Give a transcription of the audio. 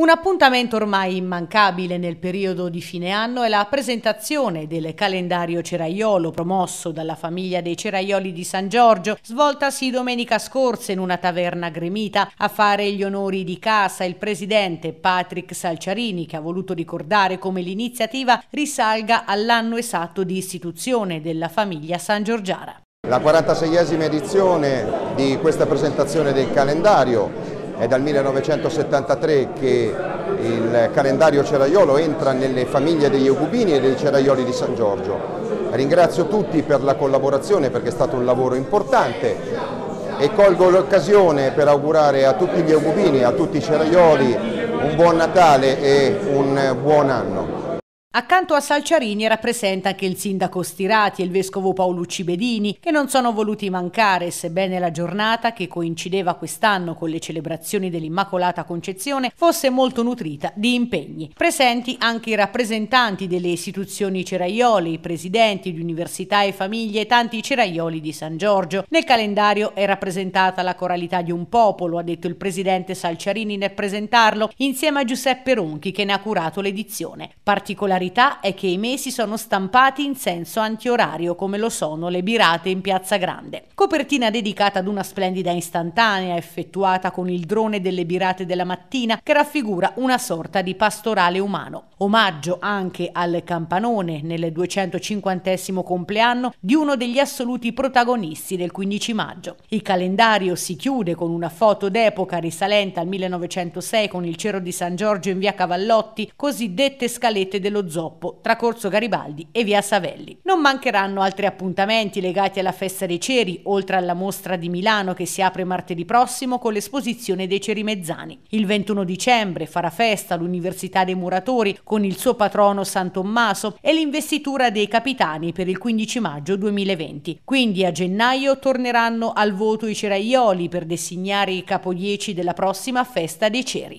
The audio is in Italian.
Un appuntamento ormai immancabile nel periodo di fine anno è la presentazione del calendario ceraiolo promosso dalla famiglia dei ceraioli di San Giorgio, svoltasi domenica scorsa in una taverna gremita. A fare gli onori di casa il presidente Patrick Salciarini, che ha voluto ricordare come l'iniziativa risalga all'anno esatto di istituzione della famiglia San Giorgiara. La 46esima edizione di questa presentazione del calendario è dal 1973 che il calendario ceraiolo entra nelle famiglie degli Eugubini e dei ceraioli di San Giorgio. Ringrazio tutti per la collaborazione perché è stato un lavoro importante e colgo l'occasione per augurare a tutti gli Eugubini, a tutti i ceraioli un buon Natale e un buon anno. Accanto a Salciarini rappresenta anche il sindaco Stirati e il vescovo Paolucci Bedini, che non sono voluti mancare, sebbene la giornata, che coincideva quest'anno con le celebrazioni dell'Immacolata Concezione, fosse molto nutrita di impegni. Presenti anche i rappresentanti delle istituzioni ceraiole, i presidenti di università e famiglie e tanti ceraioli di San Giorgio. Nel calendario è rappresentata la coralità di un popolo, ha detto il presidente Salciarini nel presentarlo, insieme a Giuseppe Ronchi che ne ha curato l'edizione. Particolarmente particolarità è che i mesi sono stampati in senso antiorario come lo sono le birate in Piazza Grande. Copertina dedicata ad una splendida istantanea effettuata con il drone delle birate della mattina che raffigura una sorta di pastorale umano. Omaggio anche al campanone nel 250 compleanno di uno degli assoluti protagonisti del 15 maggio. Il calendario si chiude con una foto d'epoca risalente al 1906 con il Cero di San Giorgio in via Cavallotti, cosiddette scalette dello Zoppo, tra Corso Garibaldi e Via Savelli. Non mancheranno altri appuntamenti legati alla Festa dei Ceri, oltre alla mostra di Milano che si apre martedì prossimo con l'esposizione dei ceri mezzani. Il 21 dicembre farà festa l'Università dei Muratori con il suo patrono San Tommaso e l'investitura dei capitani per il 15 maggio 2020. Quindi a gennaio torneranno al voto i ceraioli per designare i capo 10 della prossima Festa dei Ceri.